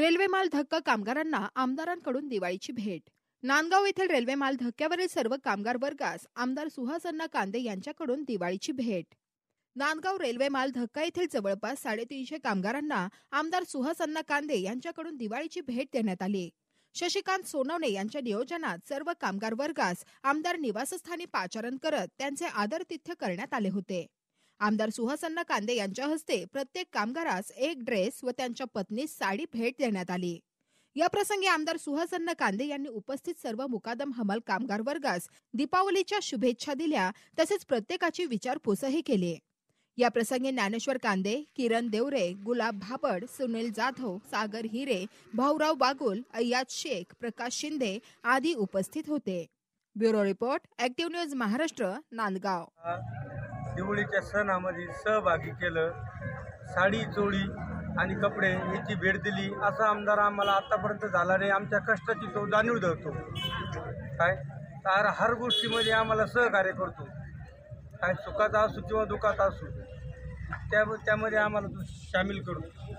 railway माल धक्का कामगारांना आमदारांकडून दिवाळीची भेट नांदगाव येथील रेल्वे माल धक्क्यावरील सर्व कामगार वर्गास आमदार सुहासन्ना कांदे यांच्याकडून दिवाळीची भेट नांदगाव रेल्वे माल धक्का येथील जवळपास साडेतीनशे कामगारांना आमदार सुहासन्ना कांदे यांच्याकडून दिवाळीची भेट देण्यात आली शशिकांत सोनवणे यांच्या नियोजनात सर्व कामगार वर्गास आमदार निवासस्थानी पाचारण करत त्यांचे आदरतिथ्य करण्यात आले होते आमदार सुहासन कांदे यांच्या हस्ते प्रत्येक कामगारास एक ड्रेस व त्यांच्या पत्नीस साडी भेट देण्यात आली या प्रसंगी आमदार सुहासन कांदे यांनी उपस्थित सर्व मुकादम हमल कामगार वर्गास दीपावलीच्या शुभेच्छा दिल्या तसेच प्रत्येकाची विचारपूसही केली या प्रसंगी ज्ञानेश्वर कांदे किरण देवरे गुलाब भाबड सुनील जाधव सागर हिरे भाऊराव बागुल अय्याद शेख प्रकाश शिंदे आदी उपस्थित होते bureau report active news Maharashtra Nandgaon दिवाळीच्या सणामध्ये सहभागी केलं साडी चोळी आणि कपडे याची भेट दिली असं आमदार आम्हाला आत्तापर्यंत झाला नाही आमच्या कष्टाची तो जाणीव धरतो काय तर हर गोष्टीमध्ये आम्हाला सहकार्य करतो काय सुखाचा असू किंवा दुःखाचा असू त्या त्यामध्ये आम्हाला तो सामील करू